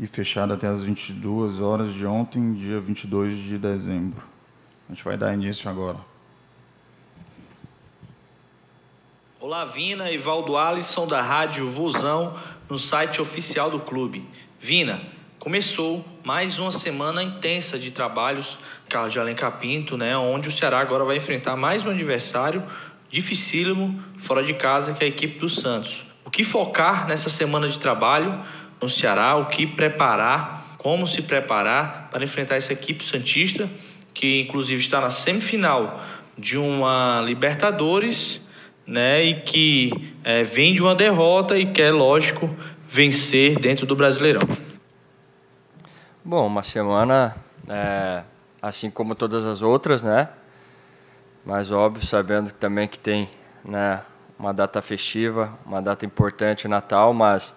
e fechada até as 22 horas de ontem, dia 22 de dezembro. A gente vai dar início agora. Olá, Vina e Valdo Alisson da Rádio Vozão no site oficial do clube. Vina, começou mais uma semana intensa de trabalhos, Carlos de Alencar Pinto, né, onde o Ceará agora vai enfrentar mais um adversário dificílimo fora de casa, que é a equipe do Santos. O que focar nessa semana de trabalho no Ceará, o que preparar, como se preparar para enfrentar essa equipe Santista, que inclusive está na semifinal de uma Libertadores né, e que é, vem de uma derrota e quer, lógico, vencer dentro do Brasileirão. Bom, uma semana é, assim como todas as outras, né? Mas óbvio, sabendo também que tem né, uma data festiva, uma data importante, Natal, mas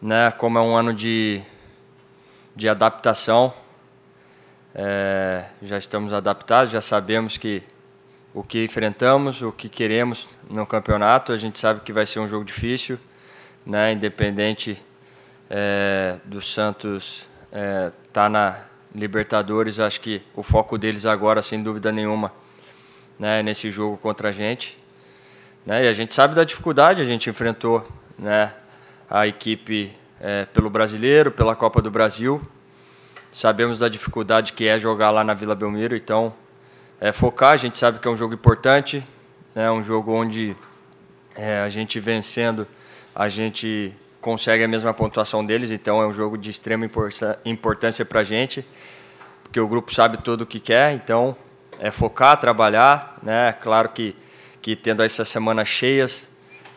né, como é um ano de, de adaptação, é, já estamos adaptados, já sabemos que o que enfrentamos, o que queremos no campeonato. A gente sabe que vai ser um jogo difícil, né? Independente é, do Santos é, tá na Libertadores, acho que o foco deles agora, sem dúvida nenhuma, né? É nesse jogo contra a gente, né? E a gente sabe da dificuldade a gente enfrentou, né? A equipe é, pelo Brasileiro, pela Copa do Brasil. Sabemos da dificuldade que é jogar lá na Vila Belmiro, então é, focar. A gente sabe que é um jogo importante, é né? um jogo onde é, a gente vencendo, a gente consegue a mesma pontuação deles, então é um jogo de extrema importância para a gente, porque o grupo sabe tudo o que quer, então é focar, trabalhar, né? É claro que, que tendo essas semanas cheias,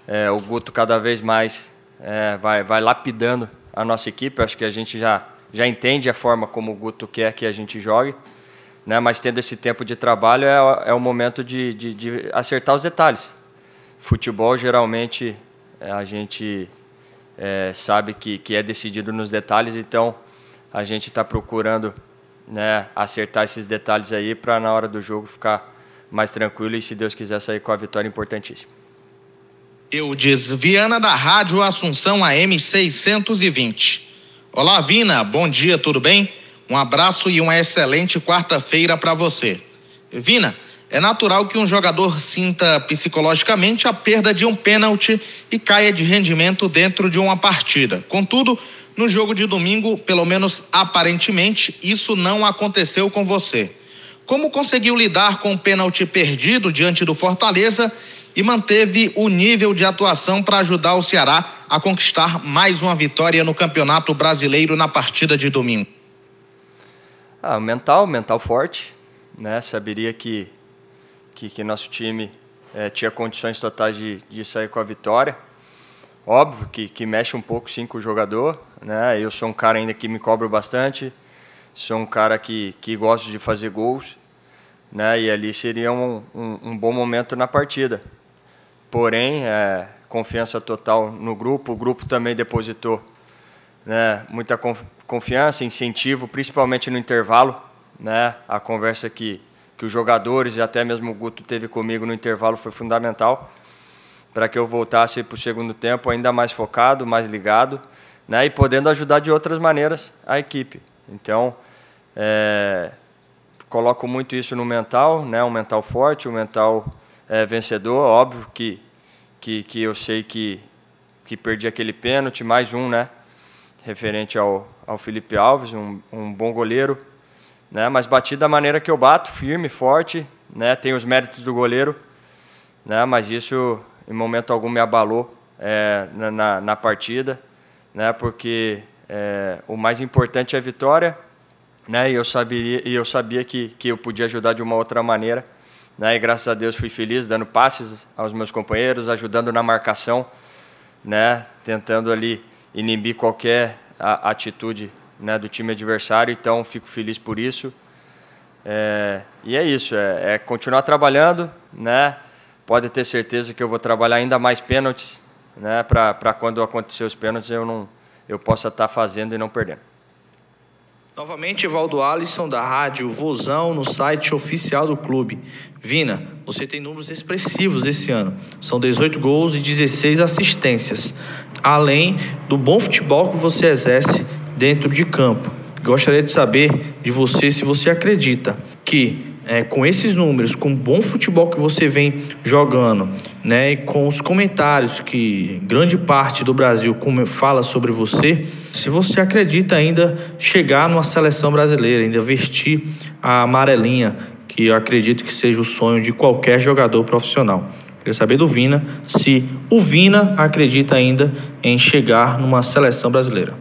é, o Guto cada vez mais é, vai, vai lapidando a nossa equipe, acho que a gente já, já entende a forma como o Guto quer que a gente jogue, né? mas tendo esse tempo de trabalho é, é o momento de, de, de acertar os detalhes. Futebol, geralmente, é, a gente é, sabe que, que é decidido nos detalhes, então a gente está procurando né, acertar esses detalhes aí para na hora do jogo ficar mais tranquilo e, se Deus quiser, sair com a vitória importantíssima. Eu diz Viana, da Rádio Assunção AM 620. Olá, Vina, bom dia, tudo bem? Um abraço e uma excelente quarta-feira para você. Vina, é natural que um jogador sinta psicologicamente a perda de um pênalti e caia de rendimento dentro de uma partida. Contudo, no jogo de domingo, pelo menos aparentemente, isso não aconteceu com você. Como conseguiu lidar com o pênalti perdido diante do Fortaleza e manteve o nível de atuação para ajudar o Ceará a conquistar mais uma vitória no Campeonato Brasileiro na partida de domingo? Ah, mental, mental forte, né? Saberia que que, que nosso time é, tinha condições totais de, de sair com a vitória. Óbvio que, que mexe um pouco sim com o jogador, né? Eu sou um cara ainda que me cobro bastante, sou um cara que, que gosto de fazer gols, né? E ali seria um, um, um bom momento na partida. Porém, é, confiança total no grupo, o grupo também depositou né, muita confiança confiança, incentivo, principalmente no intervalo, né? A conversa que que os jogadores e até mesmo o Guto teve comigo no intervalo foi fundamental para que eu voltasse para o segundo tempo ainda mais focado, mais ligado, né? E podendo ajudar de outras maneiras a equipe. Então, é, coloco muito isso no mental, né? Um mental forte, um mental é, vencedor. Óbvio que, que que eu sei que que perdi aquele pênalti, mais um, né? Referente ao ao Felipe Alves, um, um bom goleiro, né? Mas bati da maneira que eu bato, firme, forte, né? Tem os méritos do goleiro, né? Mas isso em momento algum me abalou é, na, na, partida, né? Porque é, o mais importante é a vitória, né? E eu sabia, e eu sabia que, que eu podia ajudar de uma outra maneira, né? E graças a Deus fui feliz dando passes aos meus companheiros, ajudando na marcação, né? Tentando ali inibir qualquer a atitude né, do time adversário, então fico feliz por isso. É, e é isso, é, é, continuar trabalhando, né? Pode ter certeza que eu vou trabalhar ainda mais pênaltis, né? Para quando acontecer os pênaltis eu não eu possa estar tá fazendo e não perdendo. Novamente, Valdo Alisson, da Rádio Vozão, no site oficial do clube. Vina, você tem números expressivos esse ano. São 18 gols e 16 assistências. Além do bom futebol que você exerce dentro de campo. Gostaria de saber de você se você acredita que é, com esses números, com o bom futebol que você vem jogando, né, e com os comentários que grande parte do Brasil fala sobre você, se você acredita ainda chegar numa seleção brasileira, ainda vestir a amarelinha, que eu acredito que seja o sonho de qualquer jogador profissional. Queria saber do Vina se o Vina acredita ainda em chegar numa seleção brasileira.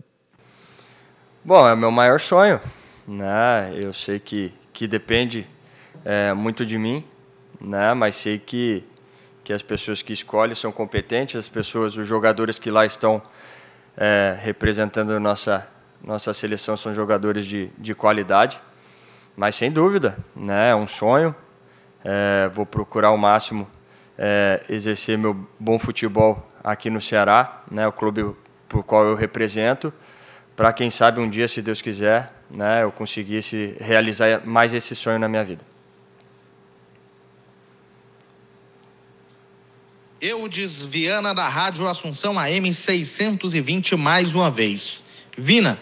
Bom, é o meu maior sonho. Né? Eu sei que, que depende é, muito de mim, né? mas sei que, que as pessoas que escolhem são competentes, as pessoas, os jogadores que lá estão é, representando nossa, nossa seleção, são jogadores de, de qualidade. Mas sem dúvida, né, é um sonho. É, vou procurar ao máximo é, exercer meu bom futebol aqui no Ceará, né, o clube por qual eu represento, para quem sabe um dia, se Deus quiser, né, eu conseguisse realizar mais esse sonho na minha vida. Eu desviana da Rádio Assunção AM 620 mais uma vez. Vina,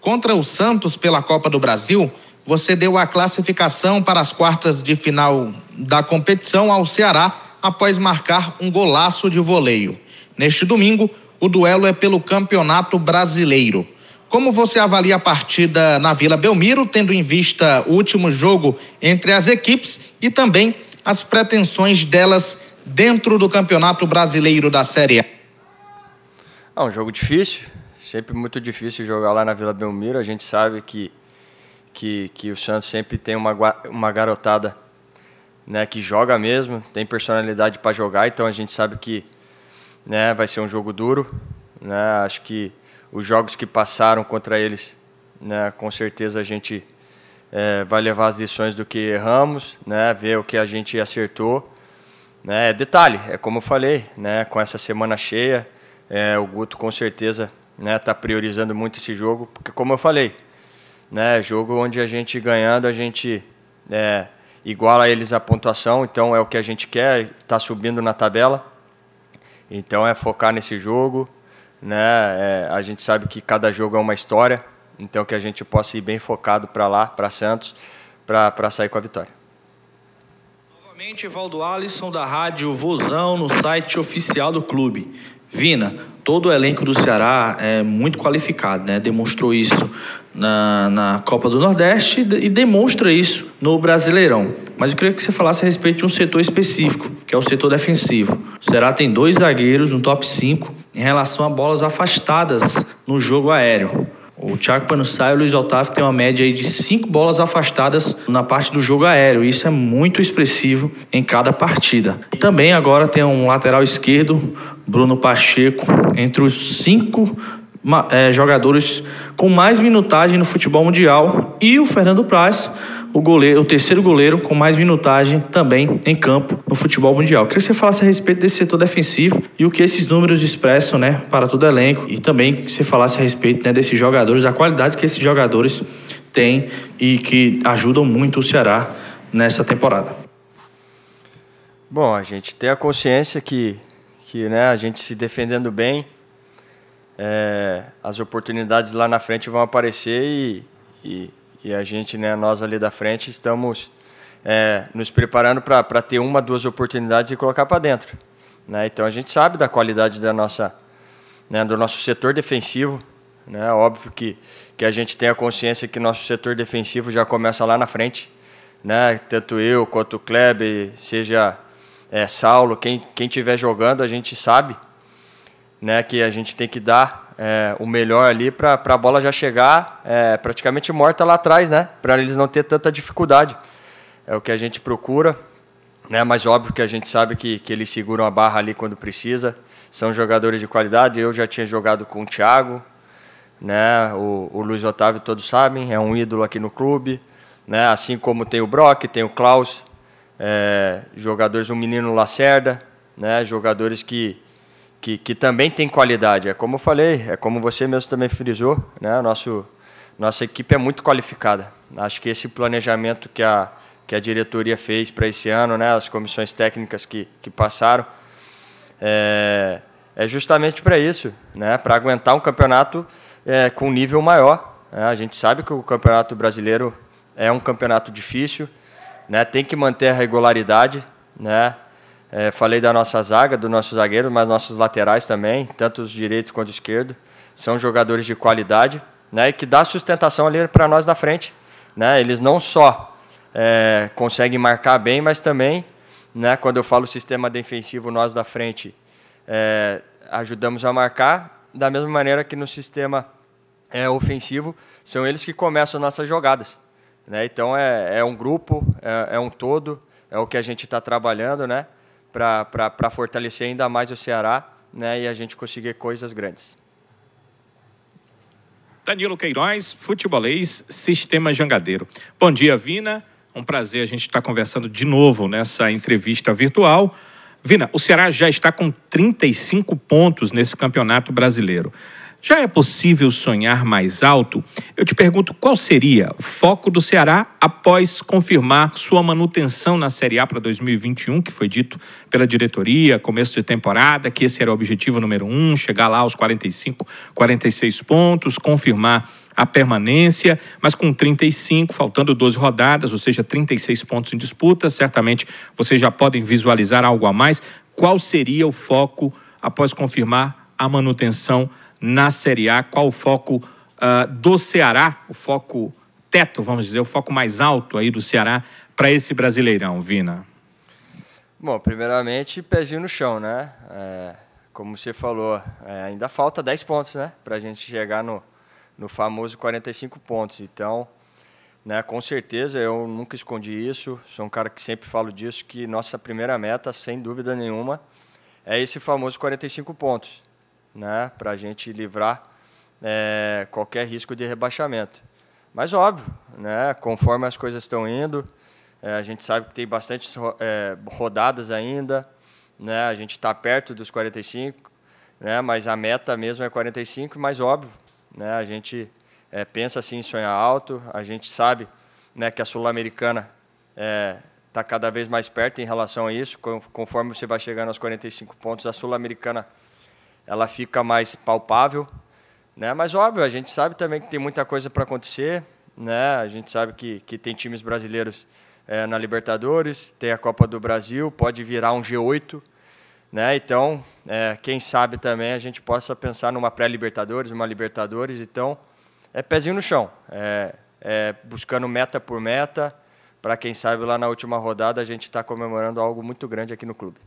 contra o Santos pela Copa do Brasil, você deu a classificação para as quartas de final da competição ao Ceará após marcar um golaço de voleio. Neste domingo, o duelo é pelo Campeonato Brasileiro. Como você avalia a partida na Vila Belmiro, tendo em vista o último jogo entre as equipes e também as pretensões delas dentro do Campeonato Brasileiro da Série A. É um jogo difícil, sempre muito difícil jogar lá na Vila Belmiro. A gente sabe que, que, que o Santos sempre tem uma, uma garotada né, que joga mesmo, tem personalidade para jogar, então a gente sabe que né, vai ser um jogo duro. Né, acho que os jogos que passaram contra eles, né, com certeza a gente é, vai levar as lições do que erramos, né, ver o que a gente acertou né? Detalhe, é como eu falei, né? com essa semana cheia, é, o Guto com certeza está né, tá priorizando muito esse jogo, porque como eu falei, né, jogo onde a gente ganhando, a gente é, iguala eles a pontuação, então é o que a gente quer, está subindo na tabela. Então é focar nesse jogo, né? É, a gente sabe que cada jogo é uma história, então que a gente possa ir bem focado para lá, para Santos, para sair com a vitória gente, Valdo Alisson da Rádio Vozão no site oficial do clube. Vina, todo o elenco do Ceará é muito qualificado, né? Demonstrou isso na, na Copa do Nordeste e demonstra isso no Brasileirão. Mas eu queria que você falasse a respeito de um setor específico, que é o setor defensivo. O Ceará tem dois zagueiros no top 5 em relação a bolas afastadas no jogo aéreo. O Thiago Panussai e o Luiz Otávio têm uma média aí de cinco bolas afastadas na parte do jogo aéreo. Isso é muito expressivo em cada partida. Também agora tem um lateral esquerdo, Bruno Pacheco, entre os cinco é, jogadores com mais minutagem no futebol mundial. E o Fernando Praz o goleiro, o terceiro goleiro com mais minutagem também em campo no futebol mundial. Queria que você falasse a respeito desse setor defensivo e o que esses números expressam, né, para todo elenco e também que você falasse a respeito, né, desses jogadores, da qualidade que esses jogadores têm e que ajudam muito o Ceará nessa temporada. Bom, a gente tem a consciência que que, né, a gente se defendendo bem, é, as oportunidades lá na frente vão aparecer e, e e a gente, né, nós ali da frente, estamos é, nos preparando para ter uma, duas oportunidades e colocar para dentro. Né? Então a gente sabe da qualidade da nossa, né, do nosso setor defensivo. Né? Óbvio que, que a gente tem a consciência que nosso setor defensivo já começa lá na frente. Né? Tanto eu quanto o Kleber, seja é, Saulo, quem estiver jogando, a gente sabe né, que a gente tem que dar é, o melhor ali para a bola já chegar é, praticamente morta lá atrás, né? Para eles não ter tanta dificuldade. É o que a gente procura, né? Mas óbvio que a gente sabe que, que eles seguram a barra ali quando precisa. São jogadores de qualidade. Eu já tinha jogado com o Thiago, né? O, o Luiz Otávio todos sabem, é um ídolo aqui no clube, né? Assim como tem o Brock, tem o Klaus, é, jogadores, o menino Lacerda, né? Jogadores que que, que também tem qualidade. É como eu falei, é como você mesmo também frisou, né? Nosso, nossa equipe é muito qualificada. Acho que esse planejamento que a, que a diretoria fez para esse ano, né? As comissões técnicas que, que passaram, é, é justamente para isso, né? Para aguentar um campeonato é, com nível maior. Né? A gente sabe que o campeonato brasileiro é um campeonato difícil, né? Tem que manter a regularidade, né? É, falei da nossa zaga, do nosso zagueiro, mas nossos laterais também, tanto os direitos quanto os esquerdos, são jogadores de qualidade, né? Que dá sustentação ali para nós da frente, né? Eles não só é, conseguem marcar bem, mas também, né? Quando eu falo sistema defensivo, nós da frente é, ajudamos a marcar da mesma maneira que no sistema é, ofensivo são eles que começam nossas jogadas, né? Então é, é um grupo, é, é um todo, é o que a gente está trabalhando, né? para fortalecer ainda mais o Ceará né, e a gente conseguir coisas grandes. Danilo Queiroz, futebolês, Sistema Jangadeiro. Bom dia, Vina. Um prazer a gente estar conversando de novo nessa entrevista virtual. Vina, o Ceará já está com 35 pontos nesse campeonato brasileiro. Já é possível sonhar mais alto? Eu te pergunto qual seria o foco do Ceará após confirmar sua manutenção na Série A para 2021, que foi dito pela diretoria, começo de temporada, que esse era o objetivo número um, chegar lá aos 45, 46 pontos, confirmar a permanência, mas com 35, faltando 12 rodadas, ou seja, 36 pontos em disputa, certamente vocês já podem visualizar algo a mais. Qual seria o foco após confirmar a manutenção na Série A. Qual o foco uh, do Ceará, o foco teto, vamos dizer, o foco mais alto aí do Ceará para esse Brasileirão, Vina? Bom, primeiramente, pezinho no chão, né? É, como você falou, é, ainda falta 10 pontos, né? Para a gente chegar no, no famoso 45 pontos. Então, né, com certeza, eu nunca escondi isso. Sou um cara que sempre falo disso, que nossa primeira meta, sem dúvida nenhuma, é esse famoso 45 pontos né, para a gente livrar é, qualquer risco de rebaixamento. Mas óbvio, né, conforme as coisas estão indo, é, a gente sabe que tem bastante é, rodadas ainda, né, a gente está perto dos 45, né, mas a meta mesmo é 45, mas óbvio, né, a gente é, pensa assim em sonhar alto, a gente sabe né, que a Sul-Americana está é, cada vez mais perto em relação a isso, conforme você vai chegando aos 45 pontos, a Sul-Americana ela fica mais palpável, né? Mas óbvio, a gente sabe também que tem muita coisa para acontecer, né? A gente sabe que que tem times brasileiros é, na Libertadores, tem a Copa do Brasil, pode virar um G8, né? Então, é, quem sabe também a gente possa pensar numa pré-Libertadores, uma Libertadores. Então, é pezinho no chão, é, é buscando meta por meta, para quem sabe lá na última rodada a gente está comemorando algo muito grande aqui no clube.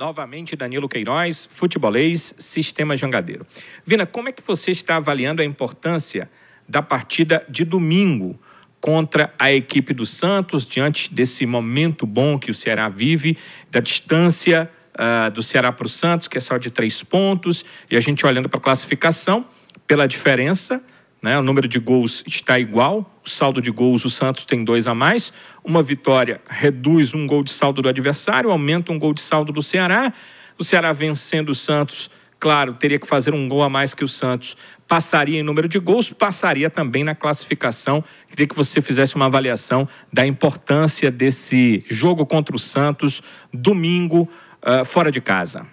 Novamente, Danilo Queiroz, futebolês, Sistema Jangadeiro. Vina, como é que você está avaliando a importância da partida de domingo contra a equipe do Santos, diante desse momento bom que o Ceará vive, da distância uh, do Ceará para o Santos, que é só de três pontos, e a gente olhando para a classificação, pela diferença, né? O número de gols está igual, o saldo de gols o Santos tem dois a mais. Uma vitória reduz um gol de saldo do adversário, aumenta um gol de saldo do Ceará. O Ceará vencendo o Santos, claro, teria que fazer um gol a mais que o Santos. Passaria em número de gols, passaria também na classificação. Queria que você fizesse uma avaliação da importância desse jogo contra o Santos, domingo, uh, fora de casa.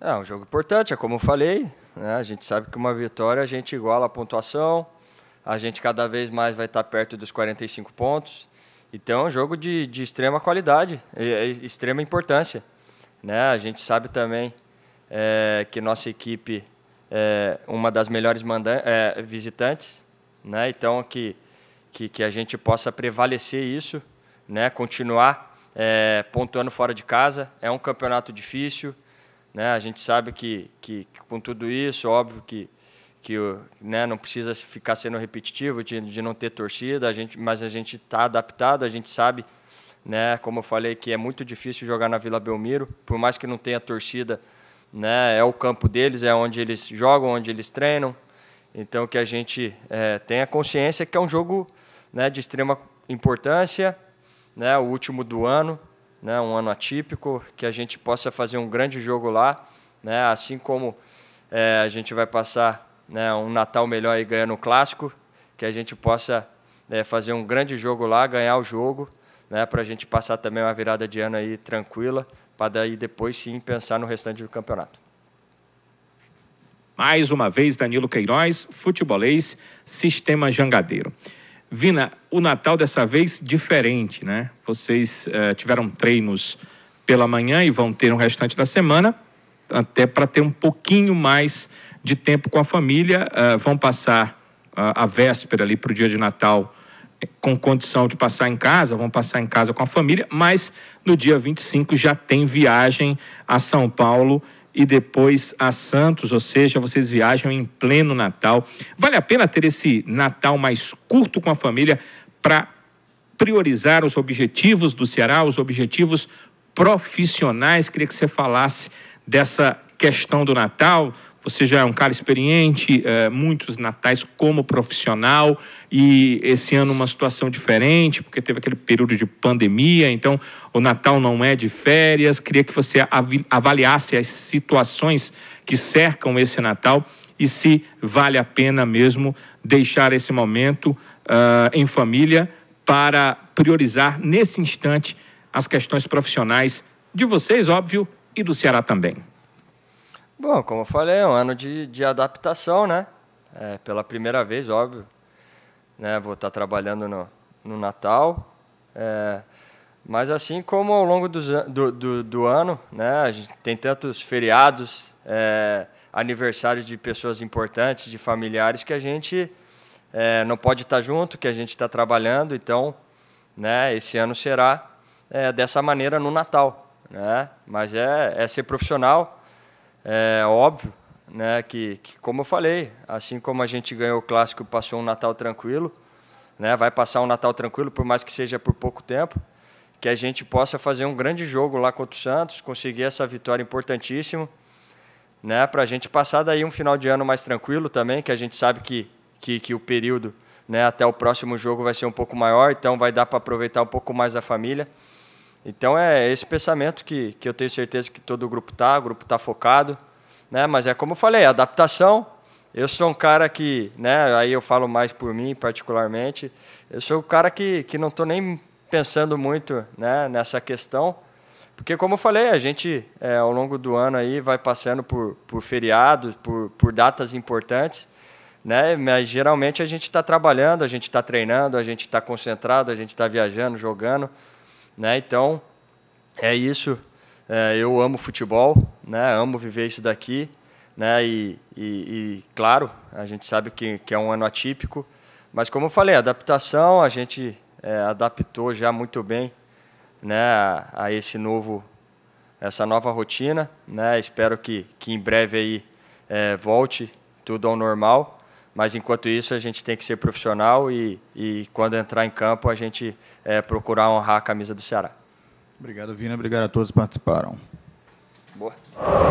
É um jogo importante, é como eu falei, né? A gente sabe que uma vitória a gente iguala a pontuação, a gente cada vez mais vai estar perto dos 45 pontos. Então é um jogo de, de extrema qualidade, e, extrema importância. Né? A gente sabe também é, que nossa equipe é uma das melhores é, visitantes, né? então que, que, que, a gente possa prevalecer isso, né? continuar é, pontuando fora de casa. É um campeonato difícil, né? A gente sabe que, que, que com tudo isso, óbvio que que né, não precisa ficar sendo repetitivo de, de não ter torcida, a gente, mas a gente está adaptado, a gente sabe né? Como eu falei que é muito difícil jogar na Vila Belmiro, por mais que não tenha torcida, né? É o campo deles, é onde eles jogam, onde eles treinam. Então que a gente é, tenha consciência que é um jogo, né, De extrema importância, né, O último do ano né, um ano atípico, que a gente possa fazer um grande jogo lá, né, assim como é, a gente vai passar né, um Natal melhor aí ganhando o clássico, que a gente possa é, fazer um grande jogo lá, ganhar o jogo, né, para a gente passar também uma virada de ano aí tranquila, para daí depois sim pensar no restante do campeonato. Mais uma vez, Danilo Queiroz, futebolês, sistema jangadeiro. Vina, o Natal dessa vez diferente, né? Vocês uh, tiveram treinos pela manhã e vão ter o restante da semana, até para ter um pouquinho mais de tempo com a família. Uh, vão passar uh, a véspera ali para o dia de Natal com condição de passar em casa, vão passar em casa com a família, mas no dia 25 já tem viagem a São Paulo e depois a Santos, ou seja, vocês viajam em pleno Natal. Vale a pena ter esse Natal mais curto com a família para priorizar os objetivos do Ceará, os objetivos profissionais. Queria que você falasse dessa questão do Natal, você já é um cara experiente, é, muitos natais como profissional, e esse ano uma situação diferente, porque teve aquele período de pandemia, então o Natal não é de férias. Queria que você avaliasse as situações que cercam esse Natal e se vale a pena mesmo deixar esse momento uh, em família para priorizar nesse instante as questões profissionais de vocês, óbvio, e do Ceará também. Bom, como eu falei, é um ano de, de adaptação, né? É, pela primeira vez, óbvio. Né? Vou estar trabalhando no, no Natal. É, mas assim como ao longo do, do, do, do, ano, né? A gente tem tantos feriados, é, aniversários de pessoas importantes, de familiares, que a gente é, não pode estar junto, que a gente está trabalhando. Então, né? Esse ano será é, dessa maneira no Natal, né? Mas é, é ser profissional é óbvio né, que, que, como eu falei, assim como a gente ganhou o clássico passou um Natal tranquilo, né, vai passar um Natal tranquilo, por mais que seja por pouco tempo, que a gente possa fazer um grande jogo lá contra o Santos, conseguir essa vitória importantíssima, né, para a gente passar daí um final de ano mais tranquilo também, que a gente sabe que, que, que o período né, até o próximo jogo vai ser um pouco maior, então vai dar para aproveitar um pouco mais a família. Então é esse pensamento que, que eu tenho certeza que todo o grupo está, o grupo tá focado, né? Mas é como eu falei, adaptação. Eu sou um cara que, né? Aí eu falo mais por mim particularmente. Eu sou um cara que, que não estou nem pensando muito, né? Nessa questão, porque como eu falei, a gente é, ao longo do ano aí vai passando por, por feriados, por, por datas importantes. Né? Mas geralmente a gente está trabalhando, a gente está treinando, a gente está concentrado, a gente está viajando, jogando. Né? Então, é isso. É, eu amo futebol, né? amo viver isso daqui. Né? E, e, e claro, a gente sabe que, que, é um ano atípico, mas como eu falei, adaptação, a gente é, adaptou já muito bem né, a, a, esse novo, essa nova rotina. Né? Espero que, que em breve aí é, volte tudo ao normal mas enquanto isso a gente tem que ser profissional e, e quando entrar em campo a gente é, procurar honrar a camisa do Ceará. Obrigado, Vina. Obrigado a todos que participaram. Boa.